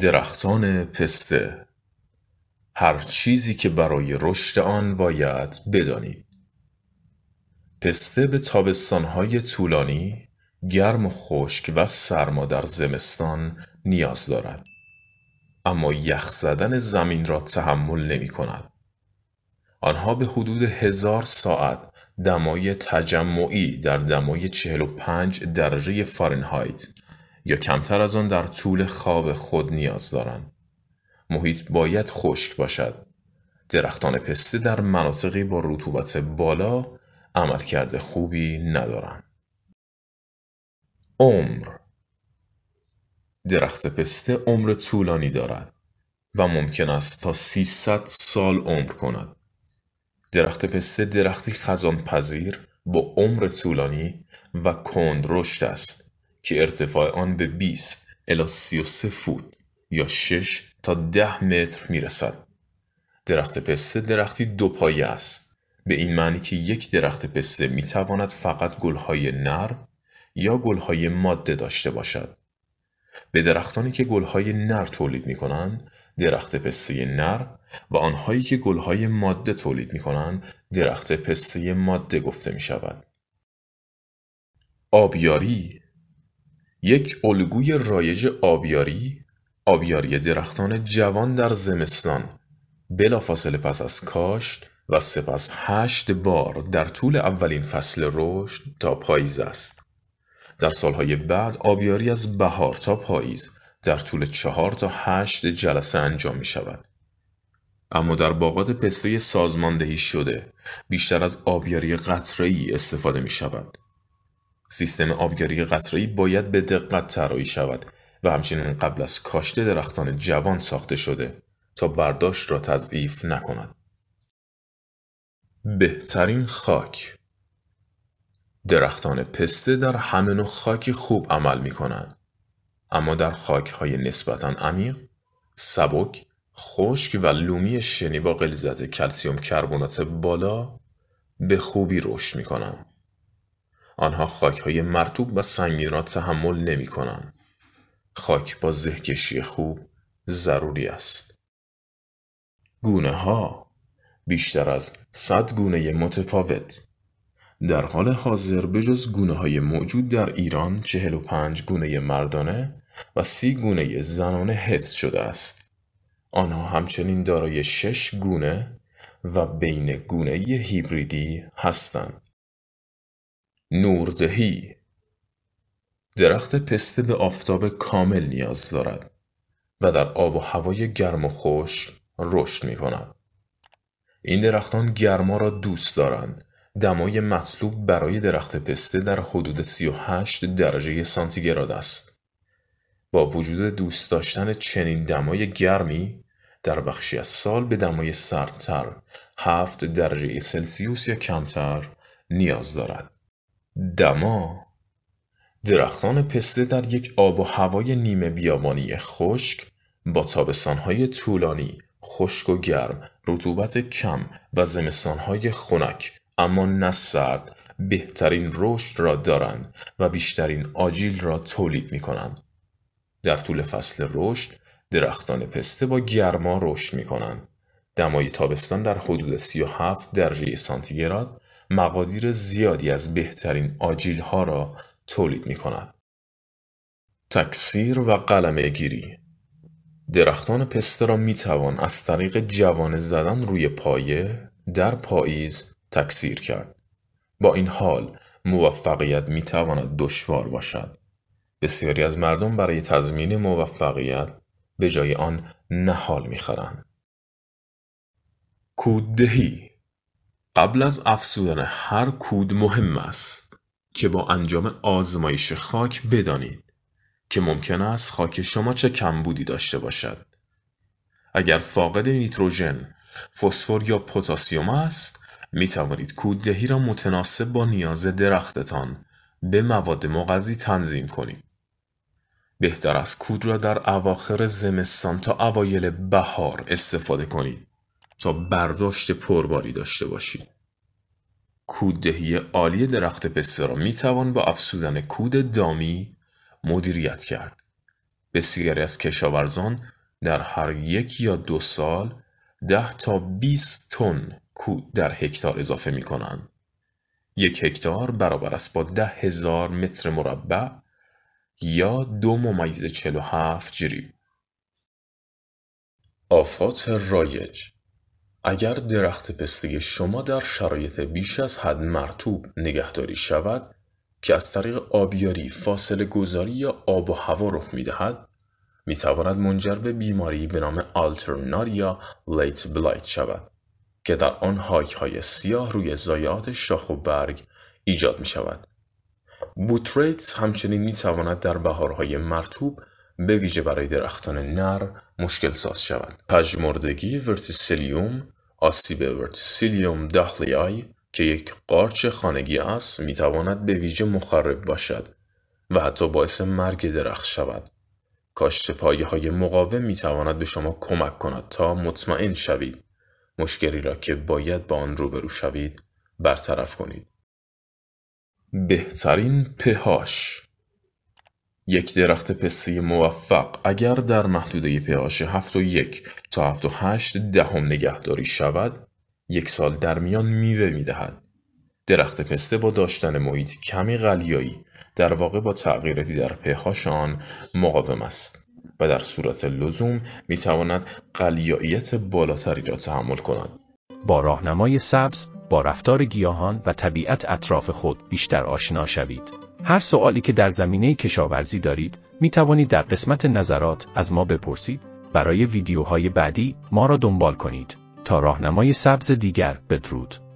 درختان پسته هر چیزی که برای رشد آن باید بدانید پسته به تابستانهای طولانی گرم و خشک و سرما در زمستان نیاز دارد اما یخ زدن زمین را تحمل نمی کند. آنها به حدود هزار ساعت دمای تجمعی در دمای 45 درجه فارنهایت یا کمتر از آن در طول خواب خود نیاز دارند. محیط باید خشک باشد. درختان پسته در مناطقی با رطوبت بالا عملکرد خوبی ندارند. عمر درخت پسته عمر طولانی دارد و ممکن است تا 300 سال عمر کند. درخت پسته درختی خزان پذیر با عمر طولانی و کند رشد است که ارتفاع آن به 20 الی 33 فوت یا 6 تا 10 متر رسد. درخت پسته درختی دو پایه است. به این معنی که یک درخت پسته می تواند فقط گلهای نر یا گلهای ماده داشته باشد. به درختانی که گلهای نر تولید می کنند درخت پسته نر و آنهایی که گلهای ماده تولید می کنند درخت پسته ماده گفته می شود. آبیاری یک الگوی رایج آبیاری آبیاری درختان جوان در زمستان بلافاصله پس از کاشت و سپس هشت بار در طول اولین فصل رشد تا پاییز است در سالهای بعد آبیاری از بهار تا پاییز در طول چهار تا هشت جلسه انجام می شود اما در باغات پسته سازماندهی شده بیشتر از آبیاری ای استفاده می شود سیستم آبیاری قطره‌ای باید به دقت طراحی شود و همچنین قبل از کاشته درختان جوان ساخته شده تا برداشت را تضعیف نکند. بهترین خاک درختان پسته در همه نوع خاک خوب عمل می کنند. اما در خاک های نسبتا عمیق، سبک، خشک و لومی شنی با غلیظت کلسیوم کربونات بالا به خوبی رشد می کنند. آنها های مرتوب و سنگین را تحمل نمی خاک با زهکشی خوب ضروری است. گونه ها بیشتر از 100 گونه متفاوت در حال حاضر بجز گونه های موجود در ایران 45 گونه مردانه و سی گونه زنانه حفظ شده است. آنها همچنین دارای شش گونه و بین گونه هیبریدی هستند. نوردهی درخت پسته به آفتاب کامل نیاز دارد و در آب و هوای گرم و خوش رشد می کند. این درختان گرما را دوست دارند. دمای مطلوب برای درخت پسته در حدود 38 درجه سانتیگراد است. با وجود دوست داشتن چنین دمای گرمی در بخشی از سال به دمای سردتر 7 درجه سلسیوس یا کمتر نیاز دارد. دما درختان پسته در یک آب و هوای نیمه بیابانی خشک با تابستانهای طولانی، خشک و گرم، رطوبت کم و زمستانهای خنک اما نه سرد بهترین رشد را دارند و بیشترین آجیل را تولید می کنند. در طول فصل رشد درختان پسته با گرما رشد می کنند. دمای تابستان در حدود 37 درجه سانتیگراد مقادیر زیادی از بهترین آجیل ها را تولید می کند. تکثیر و قلمه گیری درختان پسته را می توان از طریق جوان زدن روی پایه در پاییز تکسیر کرد. با این حال موفقیت می تواند دشوار باشد. بسیاری از مردم برای تضمین موفقیت به جای آن نهال می خرند. کوددهی قبل از افزودن هر کود مهم است که با انجام آزمایش خاک بدانید که ممکن است خاک شما چه کمبودی داشته باشد. اگر فاقد نیتروژن، فسفر یا پتاسیم است، می توانید دهی را متناسب با نیاز درختتان به مواد مغذی تنظیم کنید. بهتر است کود را در اواخر زمستان تا اوایل بهار استفاده کنید تا برداشت پرباری داشته باشید. کوددهی عالی درخت پسته را می توان با افزودن کود دامی مدیریت کرد. بسیاری از کشاورزان در هر یک یا دو سال 10 تا 20 تن کود در هکتار اضافه می کنند. یک هکتار برابر است با ده هزار متر مربع یا دو ممیز هفت جریب. آفات رایج اگر درخت پسته شما در شرایط بیش از حد مرتوب نگهداری شود که از طریق آبیاری فاصله گذاری یا آب و هوا رخ می دهد می تواند منجر به بیماری به نام آلترناریا لیت بلایت شود که در آن هایک های سیاه روی زایات شاخ و برگ ایجاد می شود. بوتریتس همچنین می تواند در بهارهای مرتوب به ویژه برای درختان نر مشکل ساز شود. پژمردگی آسیب سیلیوم داخلیای که یک قارچ خانگی است میتواند به ویژه مخرب باشد و حتی باعث مرگ درخت شود. کاشت پایه های مقاوم میتواند به شما کمک کند تا مطمئن شوید. مشکلی را که باید با آن روبرو شوید برطرف کنید. بهترین پهاش یک درخت پسته موفق اگر در محدوده پیاش 7 و 1 تا 7 و 8 دهم نگهداری شود یک سال در میان میوه میدهد درخت پسته با داشتن محیط کمی غلیایی در واقع با تغییراتی در پهاش آن مقاوم است و در صورت لزوم می تواند قلیاییت بالاتری را تحمل کند. با راهنمای سبز با رفتار گیاهان و طبیعت اطراف خود بیشتر آشنا شوید. هر سوالی که در زمینه کشاورزی دارید می توانید در قسمت نظرات از ما بپرسید برای ویدیوهای بعدی ما را دنبال کنید تا راهنمای سبز دیگر بدرود